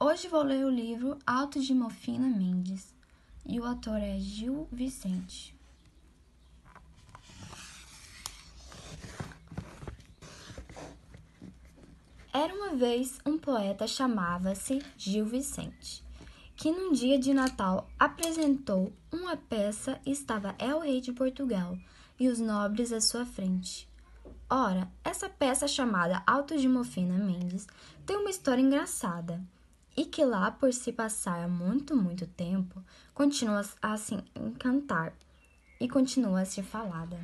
Hoje vou ler o livro Autos de Mofina Mendes e o autor é Gil Vicente. Era uma vez um poeta chamava-se Gil Vicente, que num dia de Natal apresentou uma peça e estava El Rei de Portugal e os nobres à sua frente. Ora, essa peça chamada Autos de Mofina Mendes tem uma história engraçada e que lá por se passar muito, muito tempo, continua a se encantar e continua a ser falada.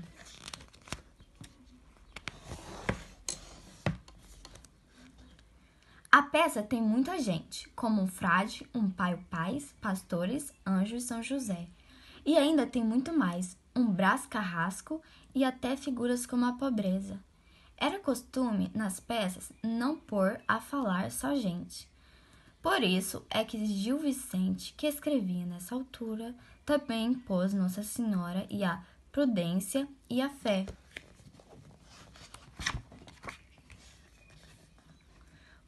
A peça tem muita gente, como um frade, um pai pais, pastores, anjos São José. E ainda tem muito mais, um brás carrasco e até figuras como a pobreza. Era costume, nas peças, não pôr a falar só gente, por isso é que Gil Vicente, que escrevia nessa altura, também impôs Nossa Senhora e a prudência e a fé.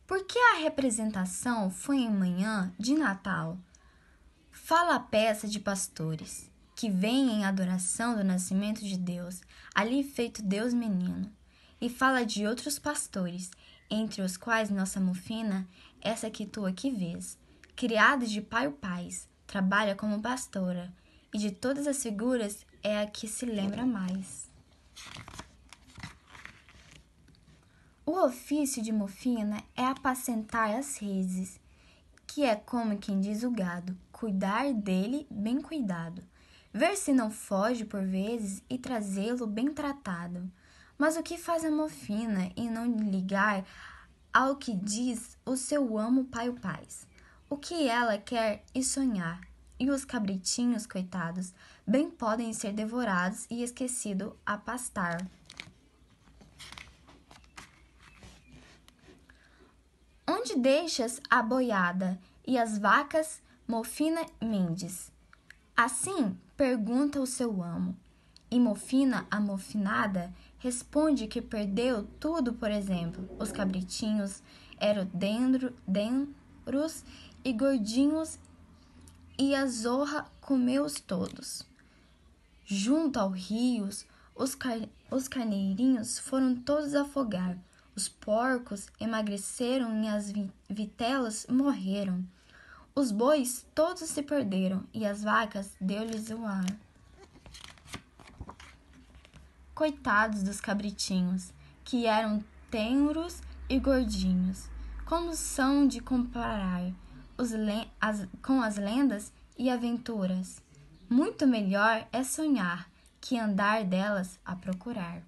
Porque a representação foi em manhã de Natal. Fala a peça de pastores, que vem em adoração do nascimento de Deus, ali feito Deus menino, e fala de outros pastores, entre os quais nossa mufina, essa que tu aqui vês, criada de pai o pais, trabalha como pastora, e de todas as figuras é a que se lembra mais. O ofício de mofina é apacentar as reses, que é como quem diz o gado, cuidar dele bem cuidado, ver se não foge por vezes e trazê-lo bem tratado. Mas o que faz a Mofina em não ligar ao que diz o seu amo pai o paz? O que ela quer e sonhar? E os cabritinhos, coitados, bem podem ser devorados e esquecidos a pastar. Onde deixas a boiada e as vacas, Mofina Mendes? Assim pergunta o seu amo. E Mofina, a mofinada, responde que perdeu tudo, por exemplo, os cabritinhos, erodendros e gordinhos, e a zorra comeu-os todos. Junto ao rios os, car os carneirinhos foram todos afogar, os porcos emagreceram e as vi vitelas morreram. Os bois todos se perderam e as vacas deu-lhes o ar. Coitados dos cabritinhos, que eram tenros e gordinhos. Como são de comparar os, as, com as lendas e aventuras? Muito melhor é sonhar que andar delas a procurar.